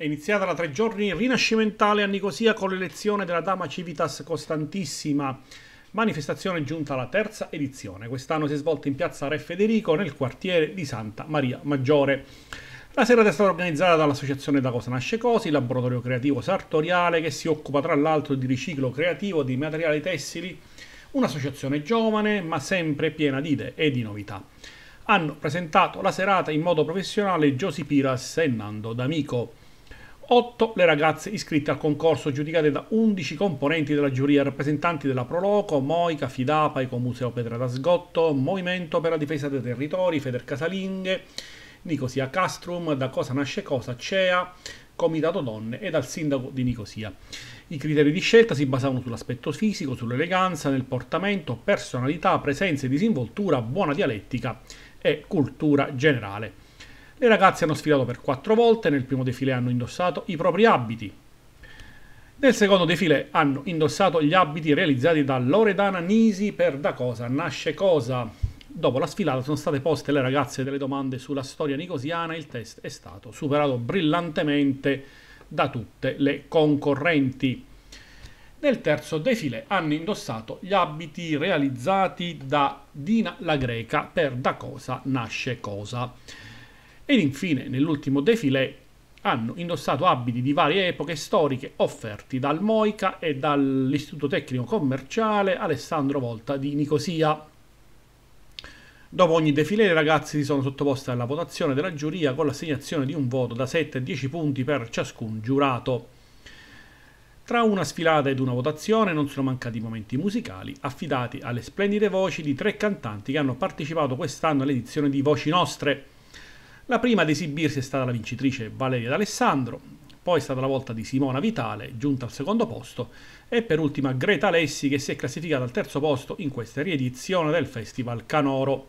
È iniziata la tre giorni rinascimentale a Nicosia con l'elezione della Dama Civitas Costantissima, manifestazione giunta alla terza edizione. Quest'anno si è svolta in piazza Re Federico nel quartiere di Santa Maria Maggiore. La serata è stata organizzata dall'associazione Da Cosa Nasce Cosi, laboratorio creativo sartoriale che si occupa tra l'altro di riciclo creativo di materiali tessili, un'associazione giovane ma sempre piena di idee e di novità. Hanno presentato la serata in modo professionale Josi Piras e Nando D'Amico. 8 le ragazze iscritte al concorso giudicate da 11 componenti della giuria rappresentanti della Proloco, Moica, Fidapa, Ecomuseo Pedra da Sgotto, Movimento per la difesa dei territori, Feder Casalinghe, Nicosia Castrum, Da Cosa Nasce Cosa, CEA, Comitato Donne e dal sindaco di Nicosia. I criteri di scelta si basavano sull'aspetto fisico, sull'eleganza, nel portamento, personalità, presenza e disinvoltura, buona dialettica e cultura generale. Le ragazze hanno sfilato per quattro volte, nel primo defile hanno indossato i propri abiti. Nel secondo defile hanno indossato gli abiti realizzati da Loredana Nisi per Da Cosa Nasce Cosa. Dopo la sfilata sono state poste le ragazze delle domande sulla storia nicosiana, il test è stato superato brillantemente da tutte le concorrenti. Nel terzo defile hanno indossato gli abiti realizzati da Dina la Greca per Da Cosa Nasce Cosa ed infine nell'ultimo defilé hanno indossato abiti di varie epoche storiche offerti dal Moica e dall'Istituto Tecnico Commerciale Alessandro Volta di Nicosia. Dopo ogni defilé i ragazzi si sono sottoposti alla votazione della giuria con l'assegnazione di un voto da 7 a 10 punti per ciascun giurato. Tra una sfilata ed una votazione non sono mancati momenti musicali affidati alle splendide voci di tre cantanti che hanno partecipato quest'anno all'edizione di Voci Nostre. La prima ad esibirsi è stata la vincitrice Valeria D'Alessandro, poi è stata la volta di Simona Vitale, giunta al secondo posto, e per ultima Greta Alessi che si è classificata al terzo posto in questa riedizione del Festival Canoro.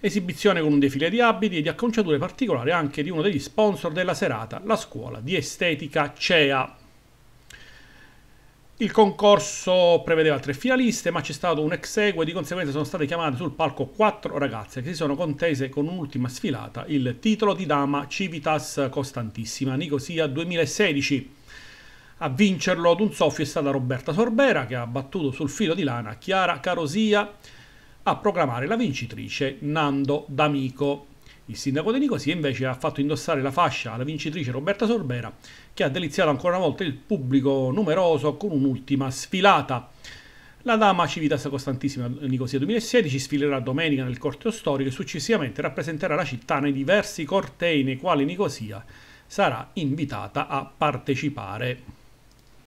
Esibizione con un defile di abiti e di acconciature particolari anche di uno degli sponsor della serata, la scuola di estetica CEA. Il concorso prevedeva tre finaliste, ma c'è stato un ex equo e di conseguenza sono state chiamate sul palco quattro ragazze che si sono contese con un'ultima sfilata, il titolo di dama Civitas Costantissima, Nicosia 2016. A vincerlo ad un soffio è stata Roberta Sorbera che ha battuto sul filo di lana Chiara Carosia a proclamare la vincitrice Nando D'Amico. Il sindaco di Nicosia invece ha fatto indossare la fascia alla vincitrice Roberta Sorbera che ha deliziato ancora una volta il pubblico numeroso con un'ultima sfilata. La dama Civitas Costantissima Nicosia 2016 sfilerà domenica nel corteo storico e successivamente rappresenterà la città nei diversi cortei nei quali Nicosia sarà invitata a partecipare.